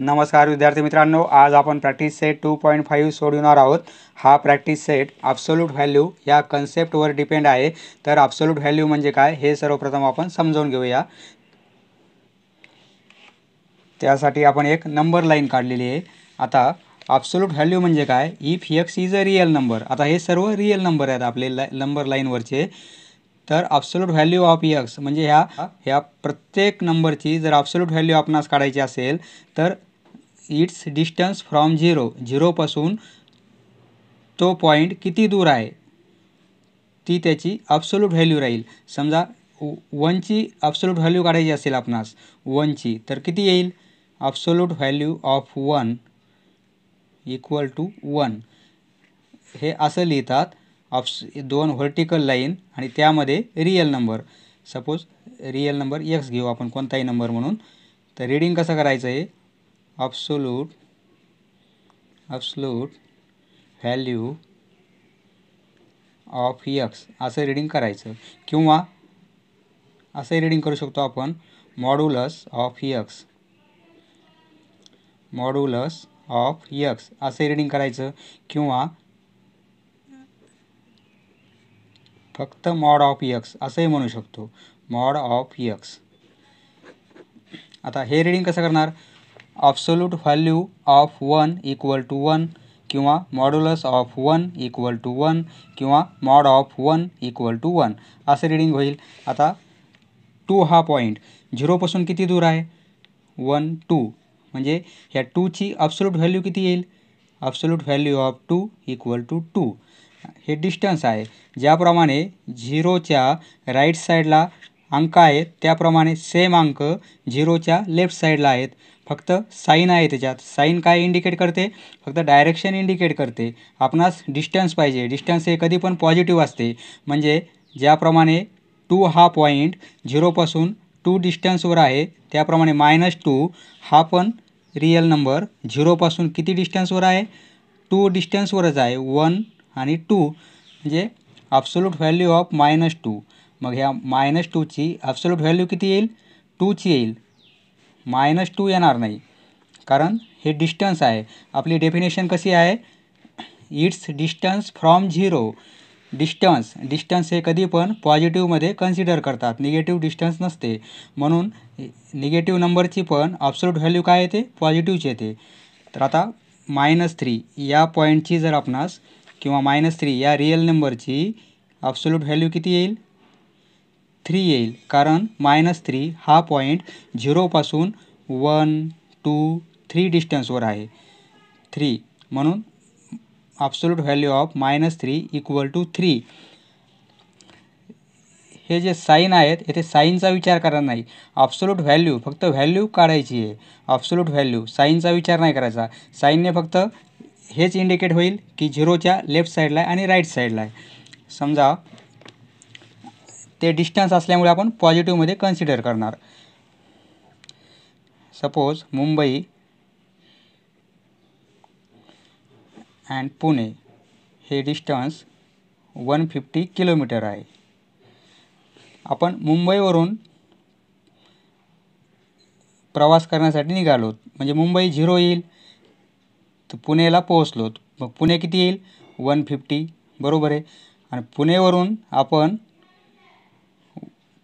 नमस्कार विद्यार्थी मित्रांनो आज आपण practice set two point five सोडवणार आहोत हा प्रॅक्टिस सेट ऑब्सोल्यूट व्हॅल्यू या कन्सेप्टवर डिपेंड आहे तर ॲब्सोलूट व्हॅल्यू म्हणजे काय हे सर्वप्रथम आपण समजावून घेऊया त्यासाठी आपण एक नंबर लाईन काढलेली आहे आता ऑब्सोल्यूट व्हॅल्यू म्हणजे काय if x is a real number आता हे सर्व रिअल नंबर आहेत आपले ला नंबर लाईनवरचे तर ॲब्सोल्यूट व्हॅल्यू ऑफ यक्स म्हणजे ह्या ह्या प्रत्येक नंबरची जर ॲब्सोल्यूट व्हॅल्यू आपणास काढायची असेल तर इट्स डिस्टन्स फ्रॉम झिरो झिरोपासून तो पॉईंट किती दूर आहे ती त्याची अब्सोल्यूट व्हॅल्यू राहील समजा वनची ॲब्सोल्यूट व्हॅल्यू काढायची असेल आपणास वनची तर किती येईल absolute value of one equal to one हे असं लिहितात ऑप्स दोन व्हर्टिकल लाईन आणि त्यामध्ये real number suppose real number x घेऊ आपण कोणताही नंबर म्हणून तर रीडिंग कसं करायचं आहे absolute absolute value of x असं रीडिंग करायचं किंवा असं रीडिंग करू शकतो आपण modulus of x modulus of x असं रीडिंग करायचं किंवा फक्त मॉड ऑफ यक्स असंही म्हणू शकतो मॉड ऑफ यक्स आता हे रिडिंग कसं करणार absolute value of one equal to one किंवा modulus of one equal to one किंवा mod of one equal to one असं रिडिंग होईल आता टू हा पॉईंट झिरोपासून किती दूर आहे वन टू म्हणजे ह्या टूची अब्सोलूट व्हॅल्यू किती येईल absolute value of two equal to two हे डिस्टन्स आहे ज्याप्रमाणे झिरोच्या राईट साईडला अंक आहेत त्याप्रमाणे सेम अंक झिरोच्या लेफ्ट साईडला आहेत फक्त साईन आहे त्याच्यात साईन काय इंडिकेट करते फक्त डायरेक्शन इंडिकेट करते आपणास डिस्टन्स पाहिजे डिस्टन्स हे कधी पण पॉझिटिव्ह असते म्हणजे ज्याप्रमाणे टू हा पॉईंट झिरोपासून टू डिस्टन्सवर आहे त्याप्रमाणे मायनस टू हा पण रियल नंबर झिरोपासून किती डिस्टन्सवर आहे टू डिस्टन्सवरच आहे वन आणि टू म्हणजे absolute value of minus two मग ह्या मायनस टूची अब्सोल्यूट व्हॅल्यू किती येईल टूची येईल मायनस टू येणार नाही कारण हे डिस्टन्स आहे आपली डेफिनेशन कशी आहे its distance from zero distance distance हे कधी पण पॉझिटिव्हमध्ये कन्सिडर करतात निगेटिव्ह डिस्टन्स नसते म्हणून निगेटिव्ह नंबरची पण ऑब्सोलूट व्हॅल्यू काय येते पॉझिटिव्हची येते तर आता मायनस थ्री या पॉईंटची जर आपणास किंवा मायनस थ्री या रियल नंबरची अब्सोल्यूट व्हॅल्यू किती येईल थ्री येईल कारण मायनस थ्री हा पॉईंट झिरोपासून वन टू थ्री डिस्टन्सवर आहे थ्री म्हणून absolute value of minus three equal to three हे जे साईन आहेत येथे साईनचा विचार करायचा नाही ॲब्सोलूट व्हॅल्यू फक्त व्हॅल्यू काढायची आहे ॲब्सोलूट व्हॅल्यू साईनचा विचार नाही करायचा साईनने फक्त हेच इंडिकेट होईल की झिरोच्या लेफ्ट साईडला आहे आणि राईट साईडला आहे समजा ते डिस्टन्स असल्यामुळे आपण पॉझिटिव्हमध्ये कन्सिडर करणार सपोज मुंबई अँड पुणे हे डिस्टन्स वन फिफ्टी किलोमीटर आहे आपण मुंबईवरून प्रवास करण्यासाठी निघालो म्हणजे मुंबई झिरो येईल तर पुणेला पोहोचलो मग पुणे किती येईल वन फिफ्टी बरोबर आहे आणि पुणेवरून आपण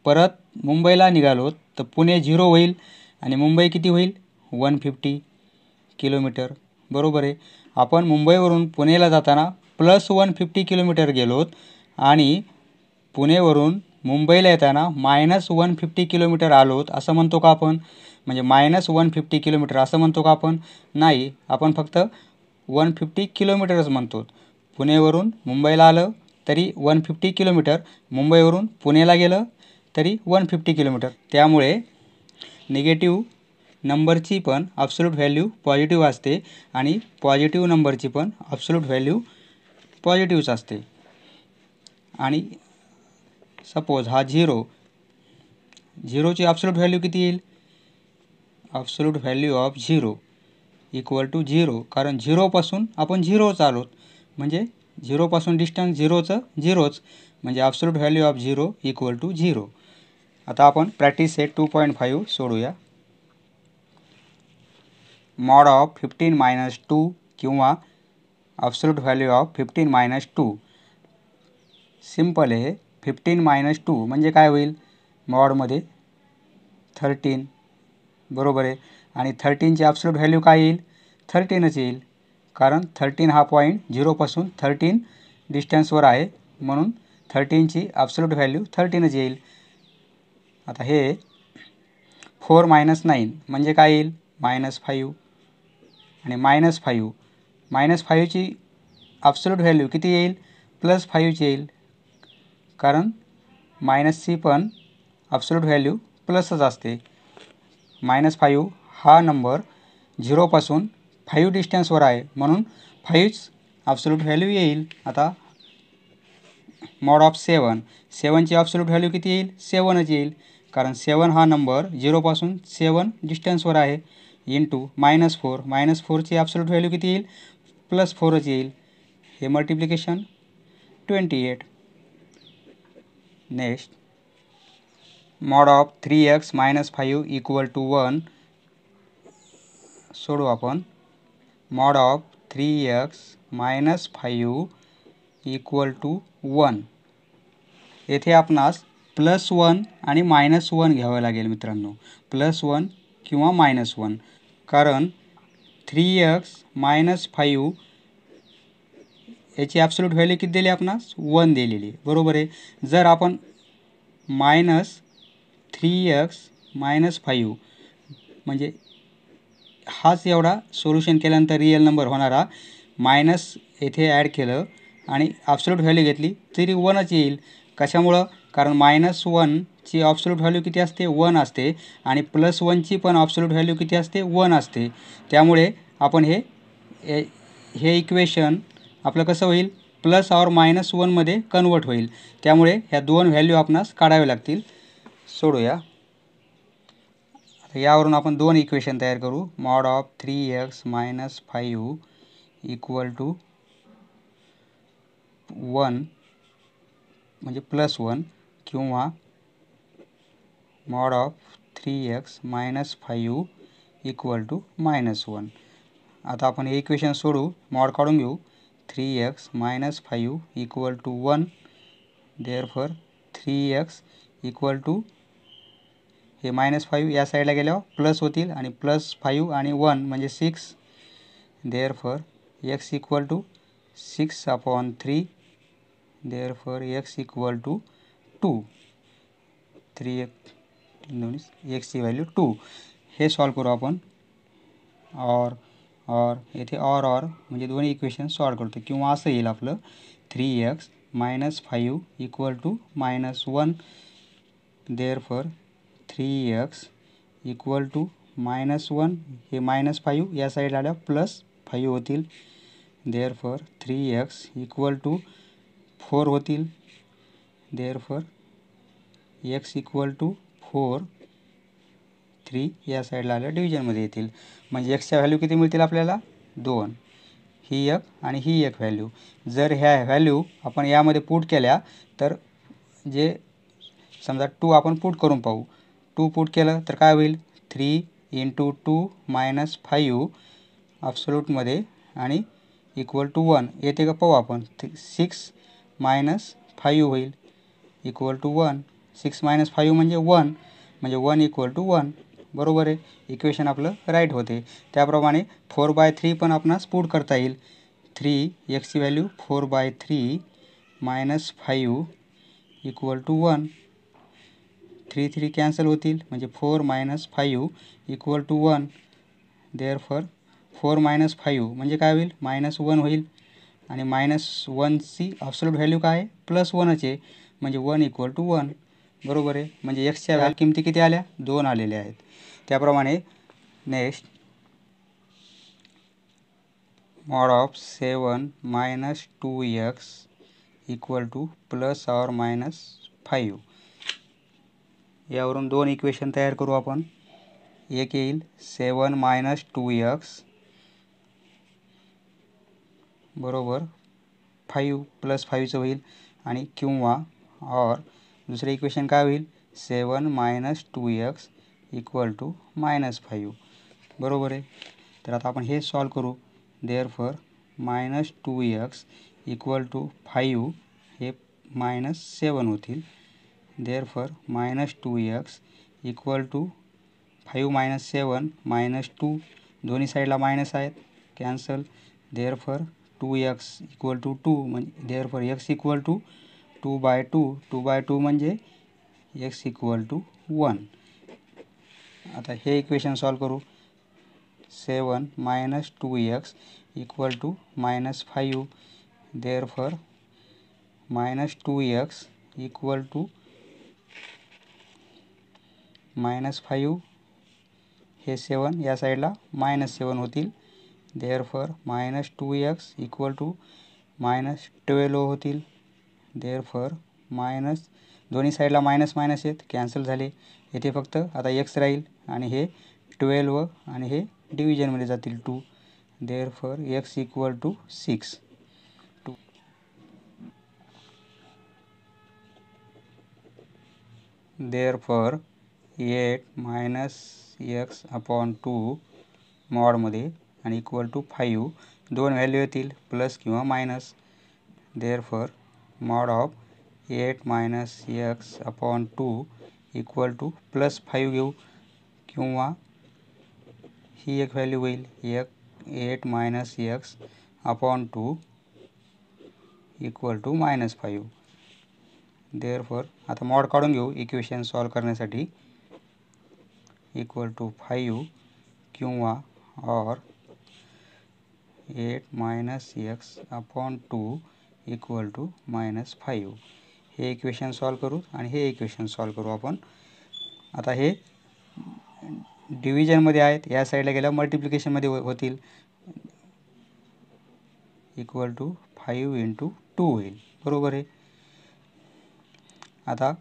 परत मुंबईला निघालो तर पुणे झिरो होईल आणि मुंबई किती होईल वन फिफ्टी किलोमीटर बरोबर आहे आपण मुंबईवरून पुणेला जाताना प्लस वन फिफ्टी किलोमीटर गेलोत आणि पुणेवरून मुंबईला येताना मायनस वन फिफ्टी किलोमीटर आलोत असं म्हणतो का आपण म्हणजे मायनस वन फिफ्टी किलोमीटर असं म्हणतो का आपण नाही आपण फक्त वन फिफ्टी किलोमीटरच म्हणतो पुणेवरून मुंबईला आलं तरी वन फिफ्टी किलोमीटर मुंबईवरून पुणेला गेलं तरी वन फिफ्टी किलोमीटर त्यामुळे निगेटिव्ह नंबरची पण ॲब्सोल्यूट व्हॅल्यू पॉझिटिव्ह असते आणि पॉझिटिव्ह नंबरची पण अब्सोल्यूट व्हॅल्यू पॉझिटिव्हच असते आणि सपोज हा झिरो झिरोची ॲब्सोल्यूट व्हॅल्यू किती येईल absolute value of zero equal to zero कारण झिरोपासून आपण झिरोच चालू म्हणजे झिरोपासून डिस्टन्स झिरोचं झिरोच म्हणजे absolute value of zero equal to zero आता आपण practice set two point five सोडूया mod of fifteen minus two किंवा absolute value of fifteen minus two simple आहे फिफ्टीन मायनस टू म्हणजे काय होईल मॉडमध्ये थर्टीन बरोबर आहे आणि थर्टीनची ॲब्सोल्यूट व्हॅल्यू काय येईल थर्टीनच येईल कारण थर्टीन हा पॉईंट झिरोपासून थर्टीन डिस्टन्सवर आहे म्हणून थर्टीनची ॲब्सोल्यूट व्हॅल्यू थर्टीनच येईल आता हे फोर मायनस नाईन म्हणजे काय येईल मायनस फाईव्ह आणि मायनस फाईव्ह मायनस फाईव्हची ॲब्सोल्यूट व्हॅल्यू किती येईल प्लस फाईव्हची येईल कारण मायनसची पण ॲब्सोल्यूट व्हॅल्यू प्लसच असते मायनस फाईव्ह हा नंबर झिरोपासून फाईव्ह डिस्टन्सवर आहे म्हणून फाईव्हच ॲब्सोल्यूट व्हॅल्यू येईल आता मॉड ऑफ सेवन सेवनची ॲब्सोल्यूट व्हॅल्यू किती येईल सेवनच येईल कारण सेवन हा नंबर झिरोपासून सेवन डिस्टन्सवर आहे इंटू मायनस फोर मायनस फोरची ॲब्सोल्यूट व्हॅल्यू किती येईल प्लस फोरच येईल हे multiplication twenty eight next mod of three x minus five equal to one सोडू आपण mod of three x minus five equal to one येथे आपणास प्लस वन आणि मायनस वन घ्यावं लागेल मित्रांनो प्लस वन किंवा मायनस वन कारण थ्री एक्स मायनस फाईव्ह याची ॲब्सोल्यूट व्हॅल्यू किती दिली आपणास वन दिलेली बरोबर आहे जर आपण minus three x minus five म्हणजे हाच एवढा सोल्युशन केल्यानंतर रियल नंबर होणारा मायनस येथे ॲड केलं आणि ॲब्सोल्यूट व्हॅल्यू घेतली तरी वनच येईल कशामुळं कारण मायनस वनची ऑब्सोल्यूट व्हॅल्यू किती असते वन असते आणि प्लस वनची पण ऑब्सोल्यूट व्हॅल्यू किती असते वन असते त्यामुळे आपण हे हे इक्वेशन आपलं कसं होईल प्लस और मायनस वनमध्ये कन्वर्ट होईल त्यामुळे ह्या दोन व्हॅल्यू आपणास काढावे लागतील सोडूया आता यावरून आपण दोन इक्वेशन तयार करू mod of three x minus five equal to one म्हणजे प्लस वन किंवा mod of three x minus five equal to minus one आता आपण हे इक्वेशन सोडू मॉड काढून घेऊ three x minus five equal to one therefore three x equal to हे minus five या साईडला गेल्यावर प्लस होतील आणि प्लस फाईव्ह आणि वन म्हणजे six therefore x equal to six upon three therefore x equal to two three एक दोन्ही एक्सची व्हॅल्यू टू हे सॉल्व करू आपण ऑर ऑर येथे ऑर ऑर म्हणजे दोन्ही इक्वेशन सॉल्व करतो किंवा असं येईल आपलं three x minus five equal to minus one therefore three x equal to minus one हे मायनस फाईव्ह या साईड आल्या प्लस फाईव्ह होतील therefore three x equal to four होतील therefore x equal to four three या साईडला आल्या डिव्हिजनमध्ये येतील म्हणजे एक्सच्या व्हॅल्यू किती मिळतील आपल्याला दोन ही एक आणि ही एक व्हॅल्यू जर ह्या व्हॅल्यू आपण यामध्ये पूट केल्या तर जे समजा टू आपण पूट करून पाहू टू पुट केलं तर काय होईल three into two minus five अब्सोलूटमध्ये आणि इक्वल टू वन येते का पाहू आपण सिक्स मायनस फाईव्ह होईल equal to one six minus five म्हणजे वन म्हणजे वन इक्वल टू वन बरोबर आहे इक्वेशन आपलं राईट होते त्याप्रमाणे फोर बाय थ्री पण आपणास पूड करता येईल थ्री एक्सची value four by three minus five equal to one three three cancel होतील म्हणजे four minus five equal to one therefore four minus five म्हणजे काय होईल मायनस वन होईल आणि मायनस वनची ऑप्सोलट व्हॅल्यू काय आहे प्लस वनच आहे म्हणजे वन इक्वल टू वन बरोबर आहे म्हणजे एक्सच्या व्हॅल किमती किती आल्या दोन आलेल्या आहेत त्याप्रमाणे next mod of seven minus two x equal to plus or minus five यावरून दोन इक्वेशन तयार करू आपण एक येईल सेवन मायनस टू यक्स बरोबर फाईव्ह प्लस फाईव्हचं होईल आणि किंवा और दुसरं इक्वेशन काय होईल seven minus two x equal to minus five बरोबर आहे तर आता आपण हे सॉल्व करू therefore minus two x equal to five हे मायनस सेवन होतील for minus two x equal to five minus seven minus two दोन्ही साईडला मायनस आहेत cancel therefore two x equal to two म्हणजे for x equal to two by two two by two म्हणजे x equal to one आता हे equation solve करू seven minus two x equal to minus five therefore minus two x equal to minus five हे seven या साईडला minus seven होतील therefore minus two x equal to minus twelve होतील therefore minus दोन्ही साईडला minus minus आहेत cancel झाले येथे फक्त आता एक्स राहील आणि हे ट्वेल्व आणि हे डिव्हिजनमध्ये जातील two therefore x equal to six two therefore eight minus x upon two मॉडमध्ये आणि इक्वल टू फाईव्ह दोन व्हॅल्यू येतील प्लस किंवा minus therefore mod of eight minus x upon two equal to plus five घेऊ किंवा ही एक value होईल एक eight minus x upon two equal to minus five therefore आता मॉड काढून घेऊ इक्वेशन सॉल्व करण्यासाठी इक्वल टू फाइव किंवा or eight minus x upon two equal to minus five हे इक्वेशन सॉल्व करू आणि हे इक्वेशन सॉल्व करू आपण आता हे डिव्हिजनमध्ये आहेत या साईडला गेल्या मल्टिप्लिकेशनमध्ये मध्ये हो- होतील equal to five into two होईल बरोबर आहे आता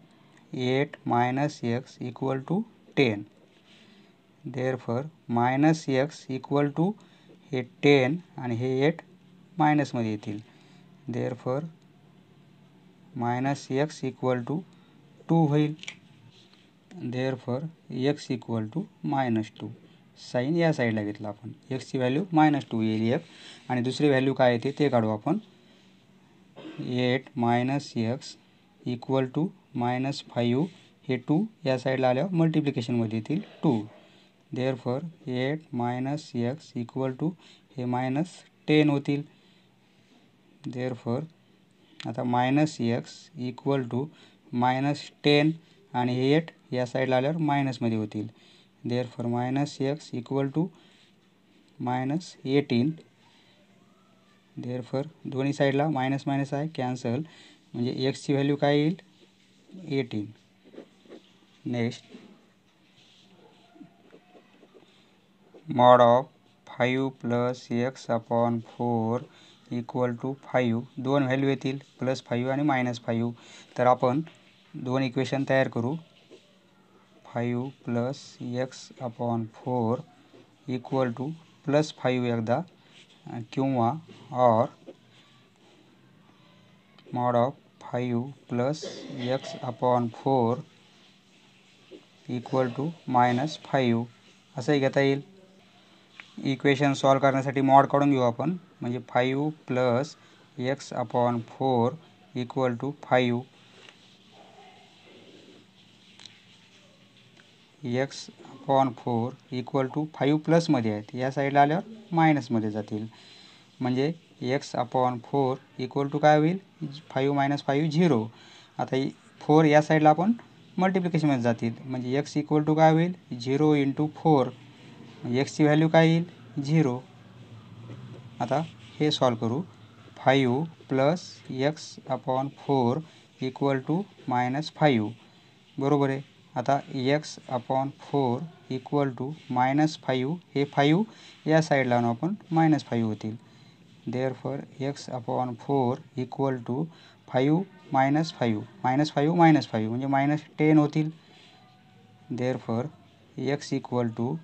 eight minus x equal to ten for minus x equal to हे टेन आणि हे एट मायनसमध्ये येतील for minus x equal to two होईल for x equal to minus two sign या साईडला घेतला आपण एक्सची व्हॅल्यू मायनस टू येईल एक आणि दुसरी व्हॅल्यू काय येते ते काढू आपण eight minus x equal to minus five हे टू या साईडला आल्यावर मल्टिप्लिकेशनमध्ये येतील two therefore eight minus x equal to हे मायनस टेन होतील फॉर आता minus x equal to minus ten आणि हे एट या साईडला आल्यावर मायनसमध्ये होतील therefore minus x equal to minus eighteen therefore दोन्ही साईडला मायनस मायनस आहे कॅन्सल म्हणजे एक्सची व्हॅल्यू काय येईल eighteen next mod of five plus X upon four equal to five दोन व्हॅल्यू येतील प्लस फाईव्ह आणि मायनस फाईव्ह तर आपण दोन इक्वेशन तयार करू five plus X upon four equal to plus five एकदा किंवा or mod of five plus X upon four equal to minus five असंही घेता येईल इक्वेशन सॉल्व करण्यासाठी मॉड काढून घेऊ आपण म्हणजे five plus X upon four equal to five X upon four equal to five प्लसमध्ये आहेत या साईडला आल्यावर मायनसमध्ये जातील म्हणजे X upon four equal to काय होईल फाईव्ह मायनस फाईव्ह झिरो आता फोर या साईडला आपण मल्टिप्लिकेशनमध्ये जातील म्हणजे एक्स इक्वल टू काय होईल झिरो इंटू फोर एक्सची म्हणजे व्हॅल्यू काय येईल झिरो आता हे सॉल्व करू five plus X upon four equal to minus five बरोबर आहे आता X upon four equal to minus five हे फाईव या साईडला आणू आपण मायनस फाईव्ह होतील therefore X upon four equal to five minus five minus five minus five minus minus ten होतील therefore x equal to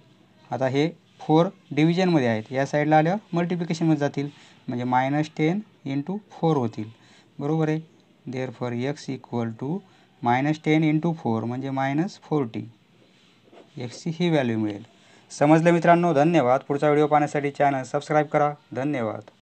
आता हे four डिव्हिजनमध्ये आहेत या साईडला आल्यावर मल्टिप्लिकेशनमध्ये जातील म्हणजे मायनस टेन इंटू फोर होतील बरोबर आहे therefore x equal to minus ten into four म्हणजे मायनस फोर्टी एक्सची ही व्हॅल्यू मिळेल समजलं मित्रांनो धन्यवाद पुढचा व्हिडिओ पाहण्यासाठी चॅनल सबस्क्राईब करा धन्यवाद